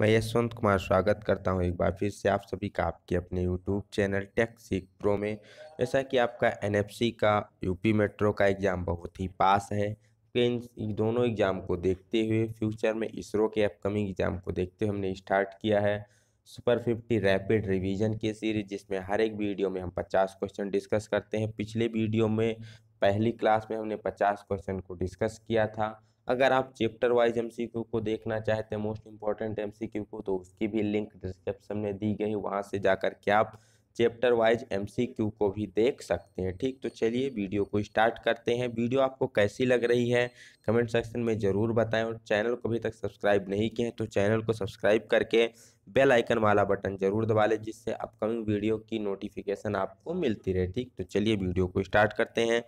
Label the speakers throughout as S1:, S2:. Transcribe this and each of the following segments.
S1: मैं यशवंत कुमार स्वागत करता हूं एक बार फिर से आप सभी का आपके अपने यूट्यूब चैनल टेक सीख प्रो में जैसा कि आपका एनएफसी का यूपी मेट्रो का एग्ज़ाम बहुत ही पास है कि तो इन दोनों एग्ज़ाम को देखते हुए फ्यूचर में इसरो के अपकमिंग एग्ज़ाम को देखते हुए हमने स्टार्ट किया है सुपर फिफ्टी रैपिड रिविज़न की सीरीज जिसमें हर एक वीडियो में हम पचास क्वेश्चन डिस्कस करते हैं पिछले वीडियो में पहली क्लास में हमने पचास क्वेश्चन को डिस्कस किया था अगर आप चैप्टर वाइज एम को देखना चाहते हैं मोस्ट इंपॉर्टेंट एम को तो उसकी भी लिंक डिस्क्रिप्शन में दी गई वहाँ से जाकर के आप चैप्टर वाइज एम को भी देख सकते हैं ठीक तो चलिए वीडियो को स्टार्ट करते हैं वीडियो आपको कैसी लग रही है कमेंट सेक्शन में ज़रूर बताएं और चैनल को अभी तक सब्सक्राइब नहीं किए हैं तो चैनल को सब्सक्राइब करके बेल आइकन वाला बटन ज़रूर दबा लें जिससे अपकमिंग वीडियो की नोटिफिकेशन आपको मिलती रहे ठीक तो चलिए वीडियो को स्टार्ट करते हैं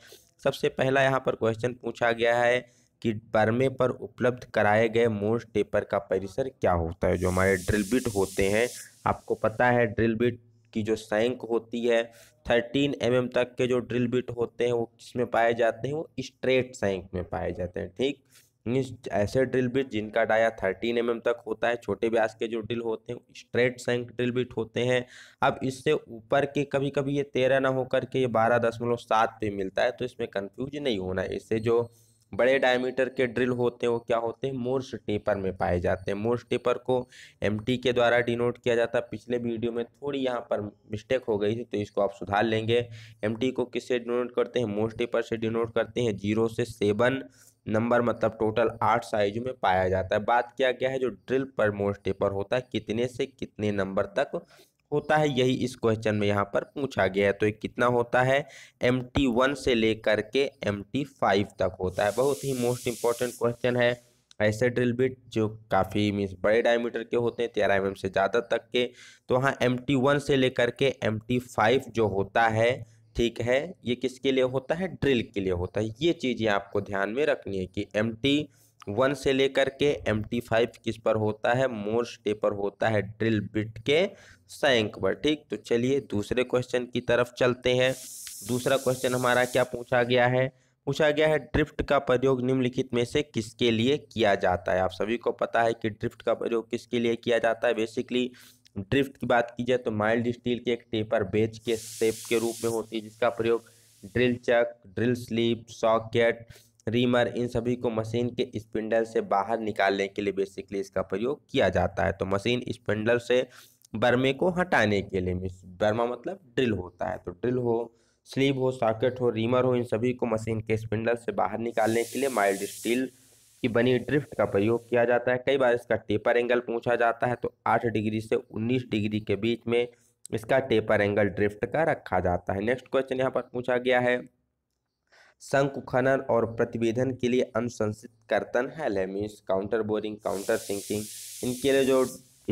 S1: सबसे पहला यहाँ पर क्वेश्चन पूछा गया है कि परमे पर उपलब्ध कराए गए मोर्स टेपर का परिसर क्या होता है जो हमारे ड्रिल बिट होते हैं आपको पता है ड्रिल बिट की जो सैंक होती है थर्टीन एम mm तक के जो ड्रिल बिट होते हैं वो किस में पाए जाते हैं वो स्ट्रेट सैंक में पाए जाते हैं ठीक मीन्स ऐसे ड्रिल बिट जिनका डाया थर्टीन एम mm तक होता है छोटे ब्यास के जो ड्रिल होते हैं स्ट्रेट सैंक ड्रिल बिट होते हैं अब इससे ऊपर के कभी कभी ये तेरह ना होकर के ये बारह दशमलव सात पे मिलता है तो इसमें कन्फ्यूज नहीं होना इससे जो बड़े डायमीटर के ड्रिल होते हैं वो क्या होते हैं मोर्स टेपर में पाए जाते हैं मोर्स टेपर को एम के द्वारा डिनोट किया जाता है पिछले वीडियो में थोड़ी यहाँ पर मिस्टेक हो गई थी तो इसको आप सुधार लेंगे एम को किससे डिनोट करते हैं मोर्स टेपर से डिनोट करते हैं जीरो से सेवन नंबर मतलब टोटल आठ साइज में पाया जाता है बात किया गया है जो ड्रिल पर मोर्स टेपर होता है कितने से कितने नंबर तक होता है यही इस क्वेश्चन में यहाँ पर पूछा गया है तो ये कितना होता है एम टी वन से लेकर के एम टी फाइव तक होता है बहुत ही मोस्ट इम्पॉर्टेंट क्वेश्चन है ऐसे ड्रिल बिट जो काफ़ी मीन्स बड़े डायमीटर के होते हैं तेरह एम mm से ज़्यादा तक के तो वहाँ एम टी वन से लेकर के एम टी फाइव जो होता है ठीक है ये किसके लिए होता है ड्रिल के लिए होता है ये चीज़ें आपको ध्यान में रखनी है कि एम टी वन से लेकर के एम टी फाइव किस पर होता है मोर स्टे पर होता है ड्रिल बिट के सैंक पर ठीक तो चलिए दूसरे क्वेश्चन की तरफ चलते हैं दूसरा क्वेश्चन हमारा क्या पूछा गया है पूछा गया है ड्रिफ्ट का प्रयोग निम्नलिखित में से किसके लिए किया जाता है आप सभी को पता है कि ड्रिफ्ट का प्रयोग किसके लिए किया जाता है बेसिकली ड्रिफ्ट की बात की जाए तो माइल्ड स्टील के एक टेपर बेच के सेप के रूप में होती है जिसका प्रयोग drill chuck drill sleeve socket reamer इन सभी को मशीन के स्पिंडल से बाहर निकालने के लिए बेसिकली इसका प्रयोग किया जाता है तो मशीन स्पिंडल से बर्मे को हटाने के लिए मिस बर्मा मतलब ड्रिल होता है तो ड्रिल हो स्लीव हो सॉकेट हो रीमर हो इन सभी को मशीन के स्पिंडल से बाहर निकालने के लिए माइल्ड स्टील की बनी ड्रिफ्ट का प्रयोग किया जाता है कई बार इसका टेपर एंगल पूछा जाता है तो आठ डिग्री से उन्नीस डिग्री के बीच में इसका टेपर एंगल ड्रिफ्ट का रखा जाता है नेक्स्ट क्वेश्चन यहाँ पर पूछा गया है शंकु खनन और प्रतिवेदन के लिए अनुशंसित कर्तन है लेमिस काउंटर बोरिंग काउंटर थिंकिंग इनके लिए जो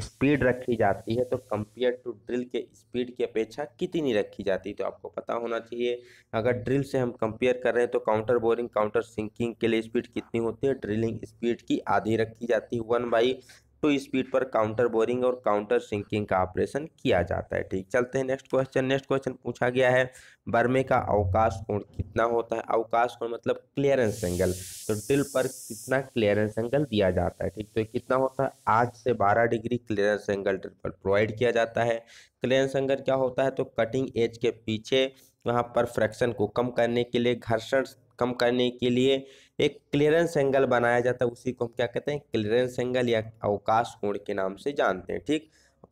S1: स्पीड रखी जाती है तो कंपेयर टू ड्रिल के स्पीड की अपेक्षा कितनी रखी जाती है तो आपको पता होना चाहिए अगर ड्रिल से हम कंपेयर कर रहे हैं तो काउंटर बोरिंग काउंटर सिंकिंग के लिए स्पीड कितनी होती है ड्रिलिंग स्पीड की आधी रखी जाती है वन बाई टू स्पीड पर काउंटर बोरिंग और काउंटर सिंकिंग का ऑपरेशन किया जाता है ठीक चलते हैं नेक्स्ट क्वेश्चन नेक्स्ट क्वेश्चन पूछा गया है बर्मे का अवकाश कोण कितना होता है अवकाश कोण मतलब क्लियरेंस एंगल तो ड्रिल पर कितना क्लियरेंस एंगल दिया जाता है ठीक तो कितना होता है आठ से बारह डिग्री क्लियरेंस एंगल ड्रिल पर प्रोवाइड किया जाता है क्लियरेंस एंगल क्या होता है तो कटिंग एज के पीछे वहाँ पर फ्रैक्शन को कम करने के लिए घर्षण कम करने के लिए एक क्लियरेंस एंगल बनाया जाता है उसी को हम क्या कहते हैं क्लियरेंस एंगल या अवकाश कोण के नाम से जानते हैं ठीक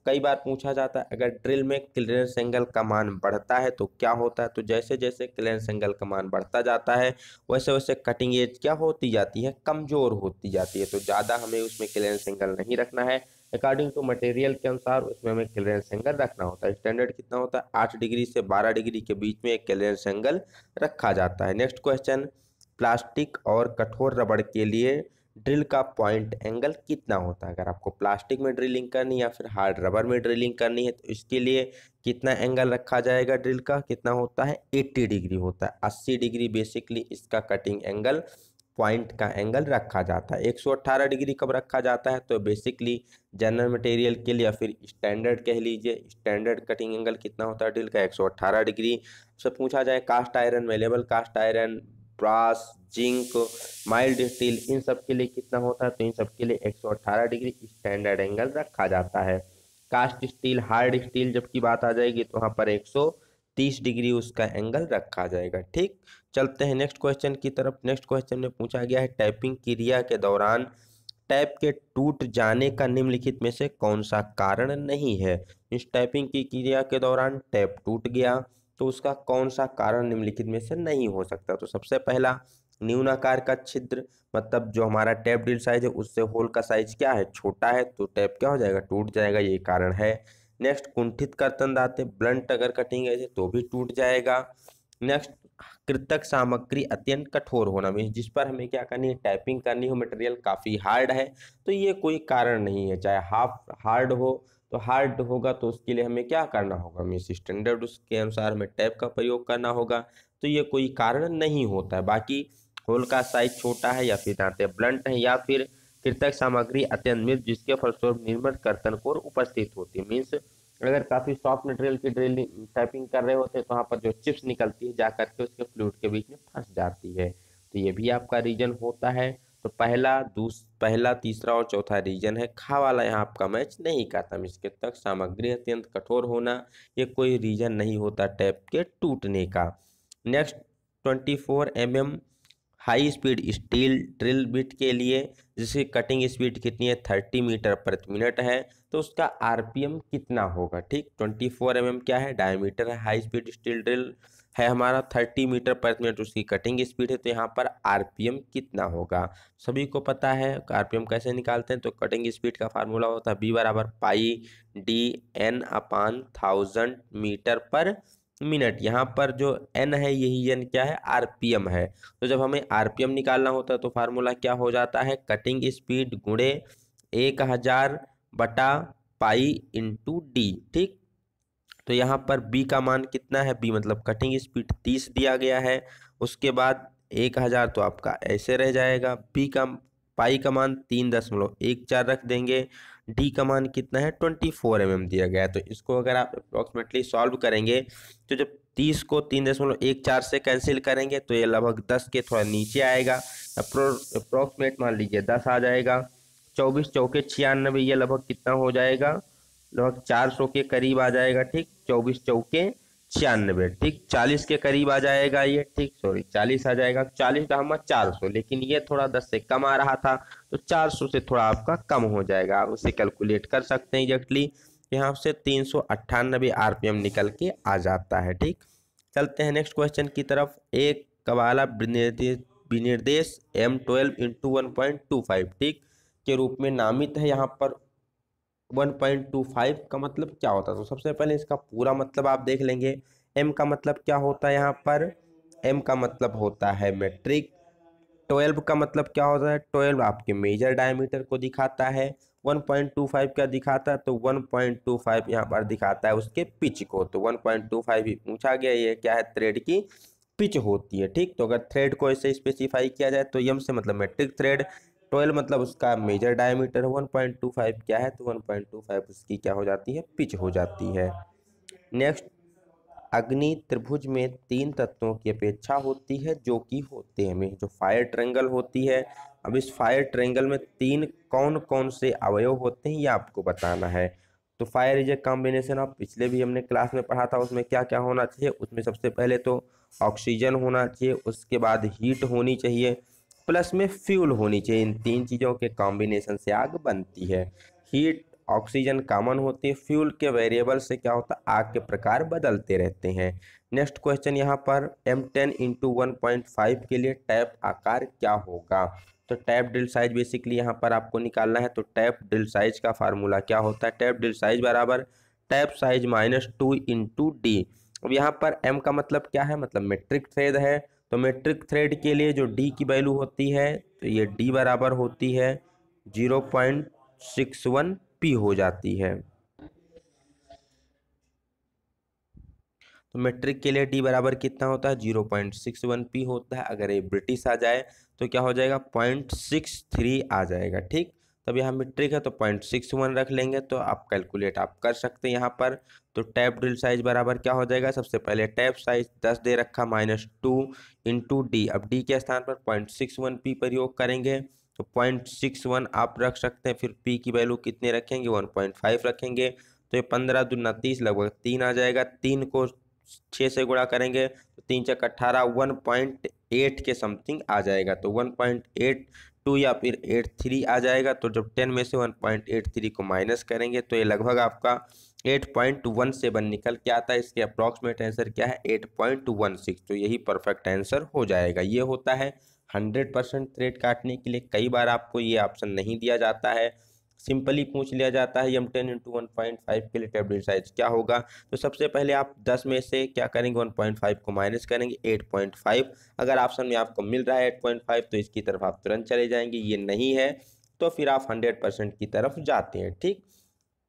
S1: कई बार पूछा जाता है अगर ड्रिल में क्लियरेंस एंगल का मान बढ़ता है तो क्या होता है तो जैसे जैसे क्लियरेंस एंगल का मान बढ़ता जाता है वैसे वैसे कटिंग एज क्या होती जाती है कमज़ोर होती जाती है तो ज़्यादा हमें उसमें क्लियरेंस एंगल नहीं रखना है अकॉर्डिंग टू मटेरियल के अनुसार उसमें हमें क्लियरेंस एंगल रखना होता है स्टैंडर्ड कितना होता है आठ डिग्री से बारह डिग्री के बीच में एक क्लियरेंस एंगल रखा जाता है नेक्स्ट क्वेश्चन प्लास्टिक और कठोर रबड़ के लिए ड्रिल का पॉइंट एंगल कितना होता है अगर आपको प्लास्टिक में ड्रिलिंग करनी या फिर हार्ड रबर में ड्रिलिंग करनी है तो इसके लिए कितना एंगल रखा जाएगा ड्रिल का कितना होता है 80 डिग्री होता है 80 डिग्री बेसिकली इसका कटिंग एंगल पॉइंट का एंगल रखा जाता है 118 डिग्री कब रखा जाता है तो बेसिकली जनरल मटेरियल के लिए या फिर स्टैंडर्ड कह लीजिए स्टैंडर्ड कटिंग एंगल कितना होता है ड्रिल का 118 डिग्री सब पूछा जाए cast iron malleable cast iron brass zinc mild steel इन सब के लिए कितना होता है तो इन सब के लिए 118 डिग्री स्टैंडर्ड एंगल रखा जाता है कास्ट स्टील हार्ड स्टील जब की बात आ जाएगी तो वहाँ पर 130 डिग्री उसका एंगल रखा जाएगा ठीक चलते हैं नेक्स्ट क्वेश्चन की तरफ नेक्स्ट क्वेश्चन में पूछा गया है टाइपिंग क्रिया के दौरान टाइप के टूट जाने का निम्नलिखित में से कौन सा कारण नहीं है इस टाइपिंग की क्रिया के दौरान टैप टूट गया तो उसका कौन सा कारण निम्नलिखित में से नहीं हो सकता तो सबसे पहला न्यूनाकार का छिद्र मतलब जो हमारा टैप ड्रिल साइज है उससे होल का साइज क्या है छोटा है तो टैप क्या हो जाएगा टूट जाएगा ये कारण है नेक्स्ट कुंठित कर्तन दाते ब्लंट अगर कटिंग है तो भी टूट जाएगा नेक्स्ट कृतक सामग्री अत्यंत कठोर होना मीन जिस पर हमें क्या करनी है टाइपिंग करनी हो मटेरियल काफ़ी हार्ड है तो ये कोई कारण नहीं है चाहे हाफ हार्ड हो तो हार्ड होगा तो उसके लिए हमें क्या करना होगा मीन्स स्टैंडर्ड उसके अनुसार हमें टैप का प्रयोग करना होगा तो ये कोई कारण नहीं होता है बाकी होल का साइज छोटा है या फिर दाँते ब्लंट है या फिर कृतक सामग्री अत्यंत मृत जिसके फलस्वरूप निर्मित कर्तन को उपस्थित होती है मीन्स अगर काफ़ी सॉफ्ट मटेरियल की ड्रिलिंग टाइपिंग कर रहे होते हैं तो वहाँ पर जो चिप्स निकलती है जा करके उसके फ्लूड के बीच में फंस जाती है तो ये भी आपका रीजन होता है तो पहला दूस पहला तीसरा और चौथा रीजन है खा वाला यहाँ आपका मैच नहीं खाता इसके तक सामग्री अत्यंत कठोर होना ये कोई रीजन नहीं होता टैप के टूटने का next twenty four M M high speed steel drill bit के लिए जिसकी कटिंग स्पीड कितनी है थर्टी मीटर प्रति मिनट है तो उसका आर कितना होगा ठीक ट्वेंटी फोर एम एम क्या है डायमीटर है हाई स्पीड स्टील ड्रिल है हमारा थर्टी मीटर पर मिनट उसकी कटिंग स्पीड है तो यहाँ पर आरपीएम कितना होगा सभी को पता है आरपीएम कैसे निकालते हैं तो कटिंग स्पीड का फार्मूला होता है बी बराबर pi D N upon thousand metre per minute यहाँ पर जो एन है यही एन क्या है आरपीएम है तो जब हमें आरपीएम निकालना होता है तो फार्मूला क्या हो जाता है कटिंग स्पीड गुणे एक हज़ार बटा पाई इंटू डी ठीक तो यहाँ पर बी का मान कितना है बी मतलब कटिंग स्पीड तीस दिया गया है उसके बाद एक हज़ार तो आपका ऐसे रह जाएगा बी का पाई का मान तीन दशमलव एक चार रख देंगे डी का मान कितना है ट्वेंटी फोर एम एम दिया गया है तो इसको अगर आप अप्रॉक्सीमेटली सॉल्व करेंगे तो जब तीस को तीन दशमलव एक चार से कैंसिल करेंगे तो ये लगभग दस के थोड़ा नीचे आएगा अप्रोक्सीमेट मान लीजिए दस आ जाएगा चौबीस चौके छियानबे ये लगभग कितना हो जाएगा लगभग चार सौ के करीब आ जाएगा ठीक चौबीस चौके छियानबे ठीक चालीस के करीब आ जाएगा ये ठीक सॉरी चालीस आ जाएगा चालीस हमारा चार सौ लेकिन ये थोड़ा दस से कम आ रहा था तो चार सौ से थोड़ा आपका कम हो जाएगा आप उसे कैलकुलेट कर सकते हैं एग्जैक्टली यहाँ से तीन सौ अट्ठानबे एम निकल के आ जाता है ठीक चलते हैं नेक्स्ट क्वेश्चन की तरफ एक कवाला विनिर्देश विनिर्देश M twelve into one point two five ठीक के रूप में नामित है यहाँ पर वन पॉइंट टू फाइव का मतलब क्या होता है तो सबसे पहले इसका पूरा मतलब आप देख लेंगे एम का मतलब क्या होता है यहाँ पर एम का मतलब होता है मेट्रिक ट्वेल्व का मतलब क्या होता है ट्वेल्व आपके मेजर डायमीटर को दिखाता है वन पॉइंट टू फाइव का दिखाता है तो वन पॉइंट टू फाइव यहाँ पर दिखाता है उसके पिच को तो वन पॉइंट टू फाइव ही पूछा गया ये क्या है थ्रेड की पिच होती है ठीक तो अगर थ्रेड को ऐसे स्पेसिफाई किया जाए तो यम से मतलब मेट्रिक थ्रेड ट्वेल्व मतलब उसका major diameter one point two five क्या है तो वन पॉइंट टू फाइव उसकी क्या हो जाती है पिच हो जाती है नेक्स्ट अग्नि त्रिभुज में तीन तत्वों की अपेक्षा होती है जो कि होते हैं जो फायर ट्रेंगल होती है अब इस फायर ट्रेंगल में तीन कौन कौन से अवयव होते हैं ये आपको बताना है तो fire is a combination of पिछले भी हमने क्लास में पढ़ा था उसमें क्या क्या होना चाहिए उसमें सबसे पहले तो ऑक्सीजन होना चाहिए उसके बाद हीट होनी चाहिए प्लस में फ्यूल होनी चाहिए इन तीन चीज़ों के कॉम्बिनेशन से आग बनती है हीट ऑक्सीजन कॉमन है फ्यूल के वेरिएबल से क्या होता है आग के प्रकार बदलते रहते हैं नेक्स्ट क्वेश्चन यहाँ पर M ten into one point five के लिए टैप आकार क्या होगा तो टैप ड्रिल साइज बेसिकली यहाँ पर आपको निकालना है तो टैप ड्रिल साइज का फार्मूला क्या होता है टैप ड्रिल साइज बराबर tap size minus two into D अब यहाँ पर एम का मतलब क्या है मतलब मेट्रिक थ्रेड है तो मेट्रिक थ्रेड के लिए जो डी की वैल्यू होती है तो ये डी बराबर होती है zero point six one P हो जाती है तो मेट्रिक के लिए डी बराबर कितना होता है zero point six one P होता है अगर ये ब्रिटिश आ जाए तो क्या हो जाएगा पॉइंट सिक्स थ्री आ जाएगा ठीक तब यहाँ मीट्रिक है तो पॉइंट सिक्स वन रख लेंगे तो आप कैलकुलेट आप कर सकते हैं यहाँ पर तो टैप ड्रिल साइज बराबर क्या हो जाएगा सबसे पहले टैप साइज दस दे रखा माइनस टू इंटू डी अब डी के स्थान पर पॉइंट सिक्स वन पी प्रयोग करेंगे तो पॉइंट सिक्स वन आप रख सकते हैं फिर पी की वैल्यू कितने रखेंगे वन पॉइंट फाइव रखेंगे तो ये पंद्रह दुना तीस लगभग तीन आ जाएगा तीन को छः से गुणा करेंगे तो तीन चक अट्ठारह वन पॉइंट एट के समथिंग आ जाएगा तो वन पॉइंट एट टू या फिर एट थ्री आ जाएगा तो जब टेन में से वन पॉइंट एट थ्री को माइनस करेंगे तो ये लगभग आपका एट पॉइंट वन सेवन निकल के आता है इसके अप्रॉक्सीमेट आंसर क्या है एट पॉइंट वन सिक्स तो यही परफेक्ट आंसर हो जाएगा ये होता है हंड्रेड परसेंट थ्रेड काटने के लिए कई बार आपको ये ऑप्शन नहीं दिया जाता है सिंपली पूछ लिया जाता है M ten into one point five के लिए टेबलेट साइज क्या होगा तो सबसे पहले आप दस में से क्या करेंगे वन पॉइंट फाइव को माइनस करेंगे एट पॉइंट फाइव अगर ऑप्शन में आपको मिल रहा है एट पॉइंट फाइव तो इसकी तरफ आप तुरंत चले जाएंगे ये नहीं है तो फिर आप हंड्रेड परसेंट की तरफ जाते हैं ठीक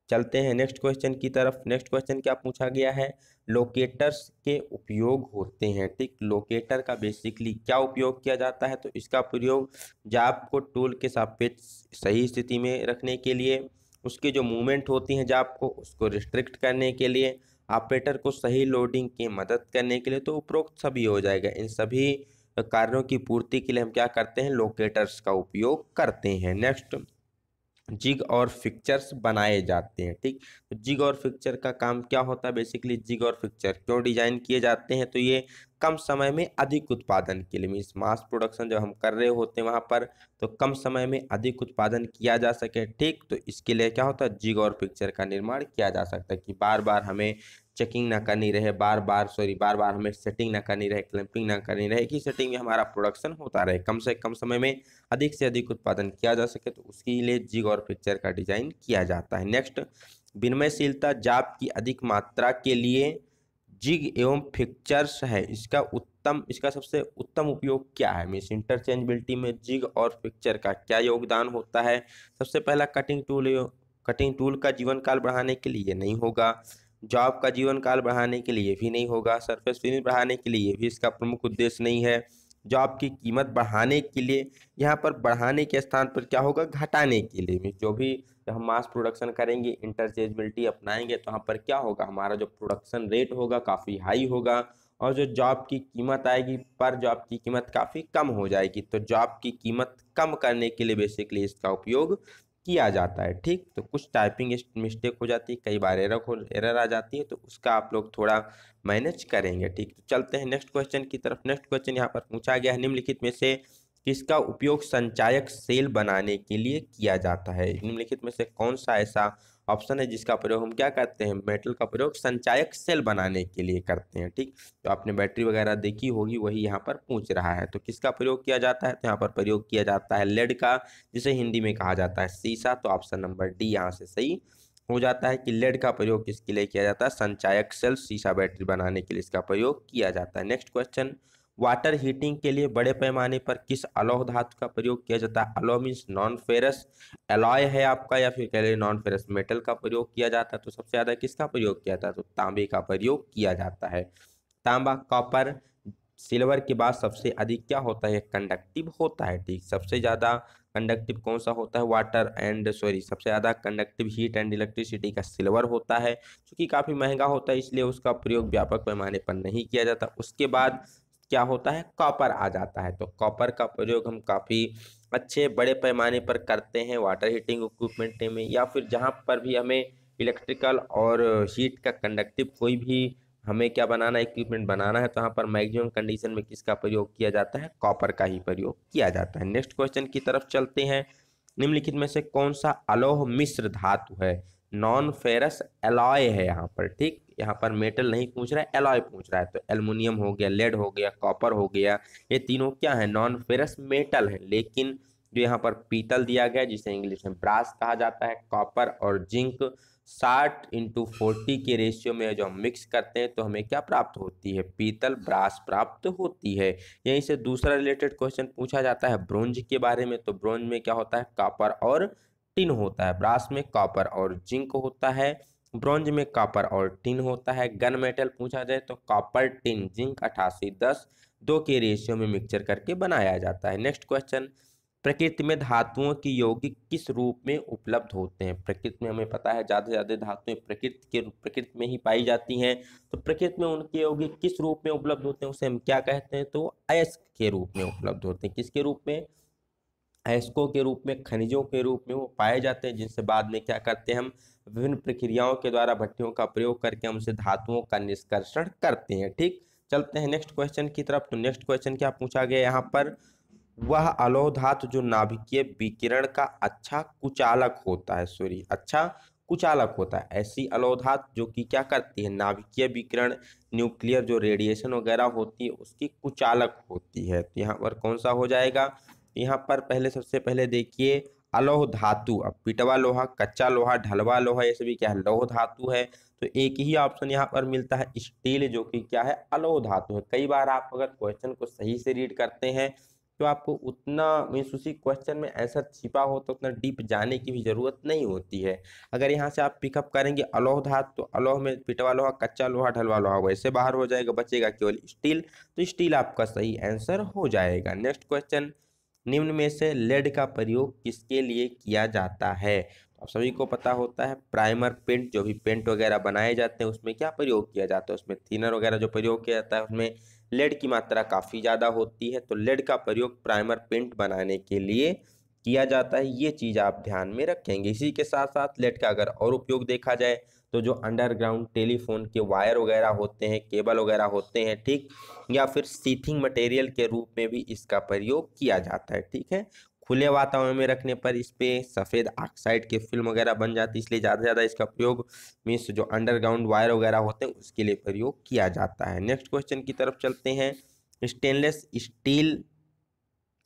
S1: चलते हैं नेक्स्ट क्वेश्चन की तरफ नेक्स्ट क्वेश्चन क्या पूछा गया है लोकेटर्स के उपयोग होते हैं ठीक लोकेटर का बेसिकली क्या उपयोग किया जाता है तो इसका प्रयोग जाप को टूल के सापेक्ष सही स्थिति में रखने के लिए उसके जो मूवमेंट होती हैं जाप को उसको रिस्ट्रिक्ट करने के लिए ऑपरेटर को सही लोडिंग की मदद करने के लिए तो उपरोक्त सभी हो जाएगा इन सभी कार्यों की पूर्ति के लिए हम क्या करते हैं लोकेटर्स का उपयोग करते हैं नेक्स्ट जिग और फिक्चर्स बनाए जाते हैं ठीक तो जिग और फिक्चर का काम क्या होता है बेसिकली जिग और फिक्चर क्यों डिजाइन किए जाते हैं तो ये कम समय में अधिक उत्पादन के लिए मीन्स मास प्रोडक्शन जब हम कर रहे होते हैं वहाँ पर तो कम समय में अधिक उत्पादन किया जा सके ठीक तो इसके लिए क्या होता है जिग और पिक्चर का निर्माण किया जा सकता है कि बार बार हमें चेकिंग ना करनी रहे बार बार सॉरी बार बार हमें सेटिंग ना करनी रहे क्लैंपिंग ना करनी रहे कि सेटिंग में हमारा प्रोडक्शन होता रहे कम से कम समय में अधिक से अधिक उत्पादन किया जा सके तो उसके लिए जिग और पिक्चर का डिजाइन किया जाता है नेक्स्ट विनमयशीलता जाप की अधिक मात्रा के लिए जिग एवं फिक्चर्स है इसका उत्तम इसका सबसे उत्तम उपयोग क्या है मीन्स इंटरचेंजबिलिटी में जिग और फिक्चर का क्या योगदान होता है सबसे पहला कटिंग टूल कटिंग टूल का जीवन काल बढ़ाने के लिए नहीं होगा जॉब का जीवन काल बढ़ाने के लिए भी नहीं होगा सरफेस फिनिश बढ़ाने के लिए भी इसका प्रमुख उद्देश्य नहीं है जॉब की कीमत बढ़ाने के लिए यहाँ पर बढ़ाने के स्थान पर क्या होगा घटाने के लिए जो भी जब हम मास प्रोडक्शन करेंगे इंटरचेजबिलिटी अपनाएंगे तो यहाँ पर क्या होगा हमारा जो प्रोडक्शन रेट होगा काफ़ी हाई होगा और जो जॉब की कीमत आएगी पर जॉब की कीमत काफ़ी कम हो जाएगी तो जॉब की कीमत कम करने के लिए बेसिकली इसका उपयोग किया जाता है ठीक तो कुछ टाइपिंग मिस्टेक हो जाती है कई बार एरर हो एरर आ जाती है तो उसका आप लोग थोड़ा मैनेज करेंगे ठीक तो चलते हैं नेक्स्ट क्वेश्चन की तरफ नेक्स्ट क्वेश्चन यहाँ पर पूछा गया है निम्नलिखित में से किसका उपयोग संचायक सेल बनाने के लिए किया जाता है निम्नलिखित में से कौन सा ऐसा ऑप्शन है जिसका प्रयोग हम क्या करते हैं मेटल का प्रयोग संचायक सेल बनाने के लिए करते हैं ठीक तो आपने बैटरी वगैरह देखी होगी वही यहाँ पर पूछ रहा है तो किसका प्रयोग किया जाता है तो यहाँ पर प्रयोग किया जाता है लेड का जिसे हिंदी में कहा जाता है सीसा तो ऑप्शन नंबर डी यहाँ से सही हो जाता है कि लेड का प्रयोग किसके लिए किया जाता है संचायक सेल सीसा बैटरी बनाने के लिए इसका प्रयोग किया जाता है नेक्स्ट क्वेश्चन वाटर हीटिंग के लिए बड़े पैमाने पर किस अलोह धातु का प्रयोग किया जाता है अलोह मीन्स नॉन फेरस एलॉय है आपका या फिर कह नॉन फेरस मेटल का प्रयोग किया जाता है तो सबसे ज़्यादा किसका प्रयोग किया जाता है तो तांबे का प्रयोग किया जाता है तांबा कॉपर सिल्वर के बाद सबसे अधिक क्या होता है कंडक्टिव होता है ठीक सबसे ज़्यादा कंडक्टिव कौन सा होता है वाटर एंड सॉरी सबसे ज़्यादा कंडक्टिव हीट एंड इलेक्ट्रिसिटी का सिल्वर होता है क्योंकि काफ़ी महंगा होता है इसलिए उसका प्रयोग व्यापक पैमाने पर नहीं किया जाता उसके बाद क्या होता है कॉपर आ जाता है तो कॉपर का प्रयोग हम काफ़ी अच्छे बड़े पैमाने पर करते हैं वाटर हीटिंग इक्विपमेंट में या फिर जहाँ पर भी हमें इलेक्ट्रिकल और हीट का कंडक्टिव कोई भी हमें क्या बनाना है इक्विपमेंट बनाना है तो यहाँ पर मैक्सिमम कंडीशन में किसका प्रयोग किया जाता है कॉपर का ही प्रयोग किया जाता है नेक्स्ट क्वेश्चन की तरफ चलते हैं निम्नलिखित में से कौन सा अलोह मिश्र धातु है नॉन फेरस एलॉय है यहाँ पर ठीक यहाँ पर मेटल नहीं पूछ रहा है एलॉय पूछ रहा है तो एलमिनियम हो गया लेड हो गया कॉपर हो गया ये तीनों क्या है नॉन फेरस मेटल है लेकिन जो यहाँ पर पीतल दिया गया जिसे इंग्लिश में ब्रास कहा जाता है कॉपर और जिंक साठ इंटू फोर्टी के रेशियो में जो हम मिक्स करते हैं तो हमें क्या प्राप्त होती है पीतल ब्रास प्राप्त होती है यहीं से दूसरा रिलेटेड क्वेश्चन पूछा जाता है ब्रोंज के बारे में तो ब्रोंज में क्या होता है कॉपर और टिन होता है ब्रास में कॉपर और जिंक होता है ब्रॉन्ज में कॉपर और टिन होता है गन मेटल पूछा जाए तो कॉपर टिन जिंक अठासी दस दो के रेशियो में मिक्सचर करके बनाया जाता है नेक्स्ट क्वेश्चन प्रकृति में धातुओं की यौगिक किस रूप में उपलब्ध होते हैं प्रकृति में हमें पता है ज़्यादा से ज़्यादा धातुएं प्रकृति के प्रकृति में ही पाई जाती हैं तो प्रकृति में उनके यौगिक किस रूप में उपलब्ध होते हैं उसे हम क्या कहते हैं तो अयस्क के रूप में उपलब्ध होते हैं किसके रूप में अयस्कों के रूप में खनिजों के रूप में वो पाए जाते हैं जिनसे बाद में क्या करते हैं हम विभिन्न प्रक्रियाओं के द्वारा भट्टियों का प्रयोग करके हम उसे धातुओं का निष्कर्षण करते हैं ठीक चलते हैं नेक्स्ट क्वेश्चन की तरफ तो नेक्स्ट क्वेश्चन क्या पूछा गया यहाँ पर वह अलोह धातु जो नाभिकीय विकिरण का अच्छा कुचालक होता है सॉरी अच्छा कुचालक होता है ऐसी अलोह धातु जो कि क्या करती है नाभिकीय विकिरण न्यूक्लियर जो रेडिएशन वगैरह होती है उसकी कुचालक होती है तो यहाँ पर कौन सा हो जाएगा यहाँ पर पहले सबसे पहले देखिए अलोह धातु अब पिटवा लोहा कच्चा लोहा ढलवा लोहा ये सभी क्या है लोह धातु है तो एक ही ऑप्शन यहाँ पर मिलता है स्टील जो कि क्या है अलोह धातु है कई बार आप अगर क्वेश्चन को सही से रीड करते हैं तो आपको उतना मीन्स उसी क्वेश्चन में आंसर छिपा हो तो उतना डीप जाने की भी ज़रूरत नहीं होती है अगर यहाँ से आप पिकअप करेंगे अलोह धातु तो अलोह में पिटवा लोहा कच्चा लोहा ढलवा लोहा वैसे बाहर हो जाएगा बचेगा केवल स्टील तो स्टील आपका सही आंसर हो जाएगा नेक्स्ट क्वेश्चन निम्न में से लेड का प्रयोग किसके लिए किया जाता है आप सभी को पता होता है प्राइमर पेंट जो भी पेंट वगैरह बनाए जाते हैं उसमें क्या प्रयोग किया जाता है उसमें थिनर वगैरह जो प्रयोग किया जाता है उसमें लेड की मात्रा काफ़ी ज़्यादा होती है तो लेड का प्रयोग प्राइमर पेंट बनाने के लिए किया जाता है ये चीज़ आप ध्यान में रखेंगे इसी के साथ साथ लेट का अगर और उपयोग देखा जाए तो जो अंडरग्राउंड टेलीफोन के वायर वगैरह होते हैं केबल वगैरह होते हैं ठीक या फिर सीथिंग मटेरियल के रूप में भी इसका प्रयोग किया जाता है ठीक है खुले वातावरण में रखने पर इस पर सफ़ेद ऑक्साइड के फिल्म वगैरह बन जाती है इसलिए ज़्यादा से ज़्यादा इसका प्रयोग मीन्स जो अंडरग्राउंड वायर वगैरह होते हैं उसके लिए प्रयोग किया जाता है नेक्स्ट क्वेश्चन की तरफ चलते हैं स्टेनलेस स्टील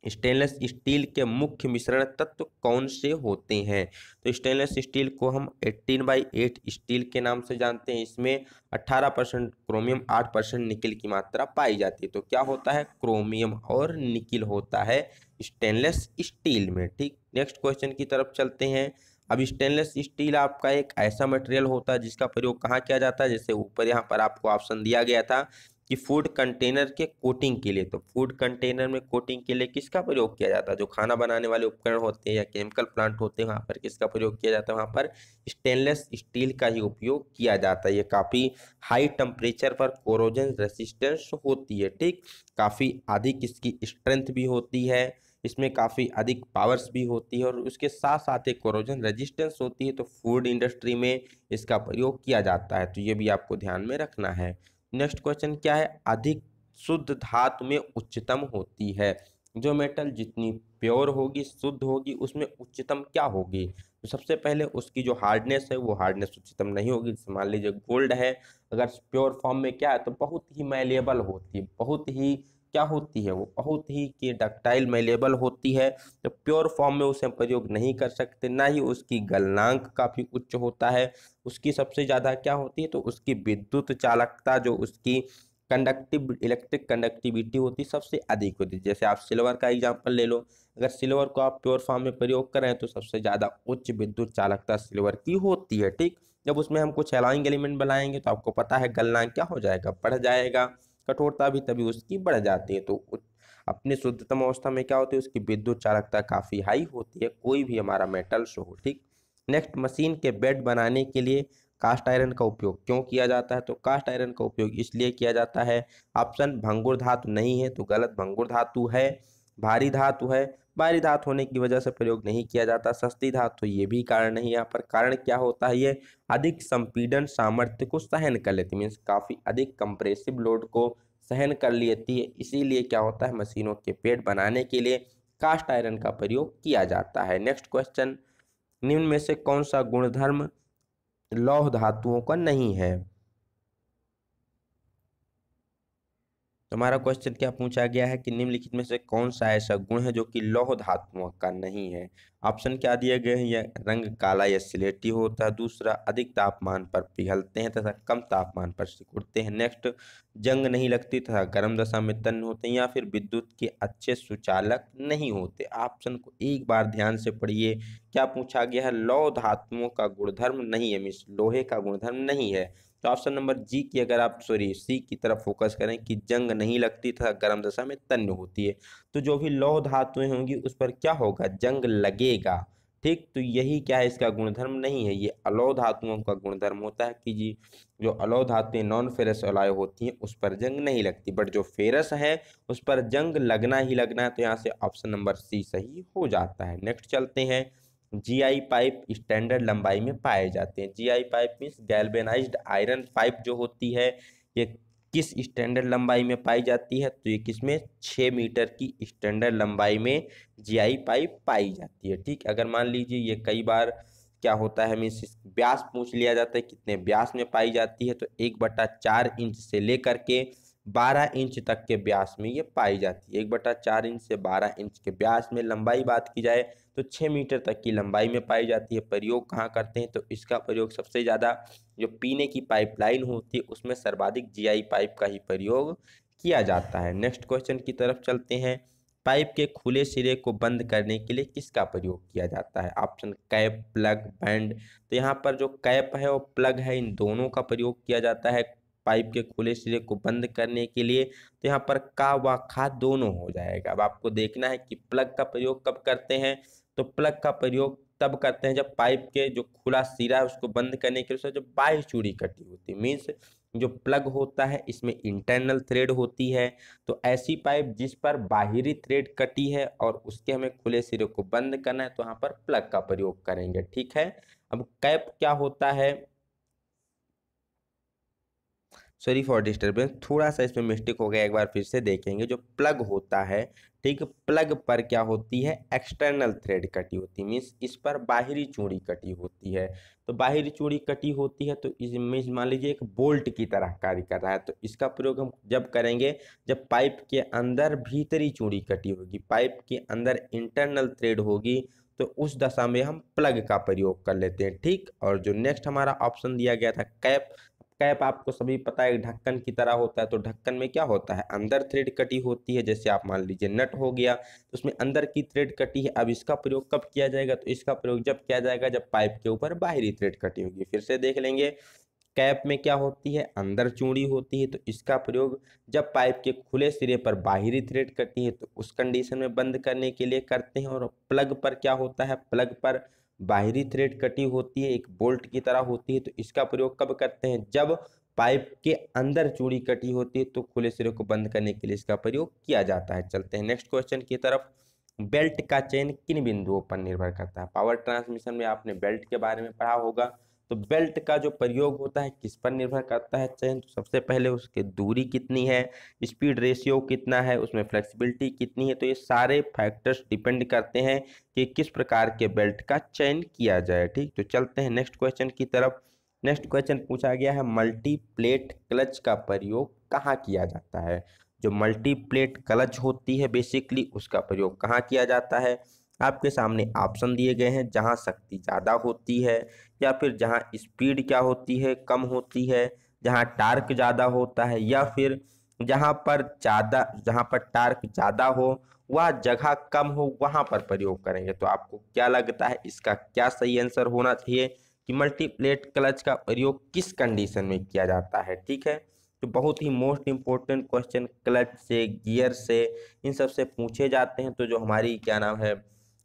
S1: स्टेनलेस स्टील के मुख्य मिश्रण तत्व कौन से होते हैं तो स्टेनलेस स्टील को हम 18 बाई एट स्टील के नाम से जानते हैं इसमें 18 परसेंट क्रोमियम 8 परसेंट निकिल की मात्रा पाई जाती है तो क्या होता है क्रोमियम और निकिल होता है स्टेनलेस स्टील में ठीक नेक्स्ट क्वेश्चन की तरफ चलते हैं अब स्टेनलेस स्टील आपका एक ऐसा मटेरियल होता है जिसका प्रयोग कहाँ किया जाता है जैसे ऊपर यहाँ पर आपको ऑप्शन दिया गया था कि फूड कंटेनर के कोटिंग के लिए तो फूड कंटेनर में कोटिंग के लिए किसका प्रयोग किया जाता है जो खाना बनाने वाले उपकरण होते हैं या केमिकल प्लांट होते हैं वहाँ पर किसका प्रयोग किया जाता है वहाँ पर स्टेनलेस स्टील का ही उपयोग किया जाता है ये काफ़ी हाई टेम्परेचर पर कोरोजन रेसिस्टेंस होती है ठीक काफ़ी अधिक इसकी स्ट्रेंथ भी होती है इसमें काफ़ी अधिक पावर्स भी होती है और उसके साथ साथ एक कोरोजन रेजिस्टेंस होती है तो फूड इंडस्ट्री में इसका प्रयोग किया जाता है तो ये भी आपको ध्यान में रखना है नेक्स्ट क्वेश्चन क्या है अधिक शुद्ध धातु में उच्चतम होती है जो मेटल जितनी प्योर होगी शुद्ध होगी उसमें उच्चतम क्या होगी तो सबसे पहले उसकी जो हार्डनेस है वो हार्डनेस उच्चतम नहीं होगी जैसे मान लीजिए गोल्ड है अगर प्योर फॉर्म में क्या है तो बहुत ही मैलेबल होती है बहुत ही क्या होती है वो बहुत ही के डक्टाइल मेलेबल होती है तो प्योर फॉर्म में उसे हम प्रयोग नहीं कर सकते ना ही उसकी गलनांक काफ़ी उच्च होता है उसकी सबसे ज़्यादा क्या होती है तो उसकी विद्युत चालकता जो उसकी कंडक्टिव इलेक्ट्रिक कंडक्टिविटी होती है सबसे अधिक होती है जैसे आप सिल्वर का एग्जाम्पल ले लो अगर सिल्वर को आप प्योर फॉर्म में प्रयोग करें तो सबसे ज़्यादा उच्च विद्युत चालकता सिल्वर की होती है ठीक जब उसमें हम कुछ अलाइंग एलिमेंट बनाएंगे तो आपको पता है गलनांक क्या हो जाएगा बढ़ जाएगा कठोरता भी तभी उसकी बढ़ जाती है तो अपने शुद्धतम अवस्था में क्या होती है उसकी विद्युत चालकता काफ़ी हाई होती है कोई भी हमारा मेटल्स हो ठीक नेक्स्ट मशीन के बेड बनाने के लिए कास्ट आयरन का उपयोग क्यों किया जाता है तो कास्ट आयरन का उपयोग इसलिए किया जाता है ऑप्शन भंगुर धातु नहीं है तो गलत भंगुर धातु है भारी धातु है भारी धातु होने की वजह से प्रयोग नहीं किया जाता सस्ती धातु ये भी कारण नहीं यहाँ पर कारण क्या होता है ये अधिक संपीडन सामर्थ्य को सहन कर लेती मीन्स काफ़ी अधिक कंप्रेसिव लोड को सहन कर लेती है इसीलिए क्या होता है मशीनों के पेट बनाने के लिए कास्ट आयरन का प्रयोग किया जाता है नेक्स्ट क्वेश्चन निम्न में से कौन सा गुणधर्म लौह धातुओं का नहीं है तुम्हारा क्वेश्चन क्या पूछा गया है कि निम्नलिखित में से कौन सा ऐसा गुण है जो कि लौह धातुओं का नहीं है ऑप्शन क्या दिए गए हैं यह रंग काला या स्लेटी होता है दूसरा अधिक तापमान पर पिघलते हैं तथा कम तापमान पर सिकुड़ते हैं नेक्स्ट जंग नहीं लगती तथा गर्म दशा में तन होते हैं या फिर विद्युत के अच्छे सुचालक नहीं होते ऑप्शन को एक बार ध्यान से पढ़िए क्या पूछा गया है लौह धातुओं का गुणधर्म नहीं है मिस लोहे का गुणधर्म नहीं है तो ऑप्शन नंबर जी की अगर आप सॉरी सी की तरफ फोकस करें कि जंग नहीं लगती तथा गर्म दशा में तन्य होती है तो जो भी लौह धातुएं होंगी उस पर क्या होगा जंग लगेगा ठीक तो यही क्या है इसका गुणधर्म नहीं है ये अलौ धातुओं का गुणधर्म होता है कि जी जो अलौ धातुएं नॉन फेरस अलाय होती हैं उस पर जंग नहीं लगती बट जो फेरस है उस पर जंग लगना ही लगना है तो यहाँ से ऑप्शन नंबर सी सही हो जाता है नेक्स्ट चलते हैं जीआई पाइप स्टैंडर्ड लंबाई में पाए जाते हैं GI pipe means galvanised iron pipe जो होती है ये किस स्टैंडर्ड लंबाई में पाई जाती है तो ये किस में छः मीटर की स्टैंडर्ड लंबाई में जीआई पाइप पाई जाती है ठीक अगर मान लीजिए ये कई बार क्या होता है मीन्स ब्यास पूछ लिया जाता है कितने व्यास में पाई जाती है तो एक बटा चार इंच से लेकर के बारह इंच तक के ब्यास में ये पाई जाती है एक बटा चार इंच से बारह इंच के ब्यास में लंबाई बात की जाए तो छः मीटर तक की लंबाई में पाई जाती है प्रयोग कहाँ करते हैं तो इसका प्रयोग सबसे ज़्यादा जो पीने की पाइपलाइन होती है उसमें सर्वाधिक जीआई पाइप का ही प्रयोग किया जाता है नेक्स्ट क्वेश्चन की तरफ चलते हैं पाइप के खुले सिरे को बंद करने के लिए किसका प्रयोग किया जाता है ऑप्शन कैप प्लग बैंड तो यहाँ पर जो कैप है और प्लग है इन दोनों का प्रयोग किया जाता है पाइप के खुले सिरे को बंद करने के लिए तो यहाँ पर का व खा दोनों हो जाएगा अब आपको देखना है कि प्लग का प्रयोग कब करते हैं तो प्लग का प्रयोग तब करते हैं जब पाइप के जो खुला सिरा है उसको बंद करने के लिए जो बाई चूड़ी कटी होती है मीन्स जो प्लग होता है इसमें इंटरनल थ्रेड होती है तो ऐसी पाइप जिस पर बाहरी थ्रेड कटी है और उसके हमें खुले सिरे को बंद करना है तो यहाँ पर प्लग का प्रयोग करेंगे ठीक है अब कैप क्या होता है सॉरी फॉर डिस्टर्बेंस थोड़ा सा इसमें मिस्टेक हो गया एक बार फिर से देखेंगे जो प्लग होता है ठीक प्लग पर क्या होती है एक्सटर्नल थ्रेड कटी होती है मीन्स इस पर बाहरी चूड़ी कटी होती है तो बाहरी चूड़ी कटी होती है तो इस मान लीजिए एक बोल्ट की तरह कार्य कर रहा है तो इसका प्रयोग हम जब करेंगे जब पाइप के अंदर भीतरी चूड़ी कटी होगी पाइप के अंदर इंटरनल थ्रेड होगी तो उस दशा में हम प्लग का प्रयोग कर लेते हैं ठीक और जो नेक्स्ट हमारा ऑप्शन दिया गया था कैप कैप आपको सभी पता है ढक्कन की तरह होता है तो ढक्कन में क्या होता है अंदर थ्रेड कटी होती है जैसे आप मान लीजिए नट हो गया तो उसमें अंदर की थ्रेड कटी है अब इसका प्रयोग कब किया जाएगा तो इसका प्रयोग जब किया जाएगा जब पाइप के ऊपर बाहरी थ्रेड कटी होगी फिर से देख लेंगे कैप में क्या होती है अंदर चूड़ी होती है तो इसका प्रयोग जब पाइप के खुले सिरे पर बाहरी थ्रेड कटी है तो उस कंडीशन में बंद करने के लिए करते हैं और प्लग पर क्या होता है प्लग पर बाहरी थ्रेड कटी होती है एक बोल्ट की तरह होती है तो इसका प्रयोग कब करते हैं जब पाइप के अंदर चूड़ी कटी होती है तो खुले सिरे को बंद करने के लिए इसका प्रयोग किया जाता है चलते हैं नेक्स्ट क्वेश्चन की तरफ बेल्ट का चयन किन बिंदुओं पर निर्भर करता है पावर ट्रांसमिशन में आपने बेल्ट के बारे में पढ़ा होगा तो बेल्ट का जो प्रयोग होता है किस पर निर्भर करता है चयन तो सबसे पहले उसके दूरी कितनी है स्पीड रेशियो कितना है उसमें फ्लेक्सिबिलिटी कितनी है तो ये सारे फैक्टर्स डिपेंड करते हैं कि किस प्रकार के बेल्ट का चयन किया जाए ठीक तो चलते हैं नेक्स्ट क्वेश्चन की तरफ नेक्स्ट क्वेश्चन पूछा गया है मल्टी प्लेट क्लच का प्रयोग कहाँ किया जाता है जो मल्टी प्लेट क्लच होती है बेसिकली उसका प्रयोग कहाँ किया जाता है आपके सामने ऑप्शन दिए गए हैं जहाँ शक्ति ज़्यादा होती है या फिर जहाँ स्पीड क्या होती है कम होती है जहाँ टार्क ज़्यादा होता है या फिर जहाँ पर ज़्यादा जहाँ पर टार्क ज़्यादा हो वह जगह कम हो वहाँ पर प्रयोग करेंगे तो आपको क्या लगता है इसका क्या सही आंसर होना चाहिए कि मल्टीप्लेट क्लच का प्रयोग किस कंडीशन में किया जाता है ठीक है तो बहुत ही मोस्ट इम्पोर्टेंट क्वेश्चन क्लच से गियर से इन सब से पूछे जाते हैं तो जो हमारी क्या नाम है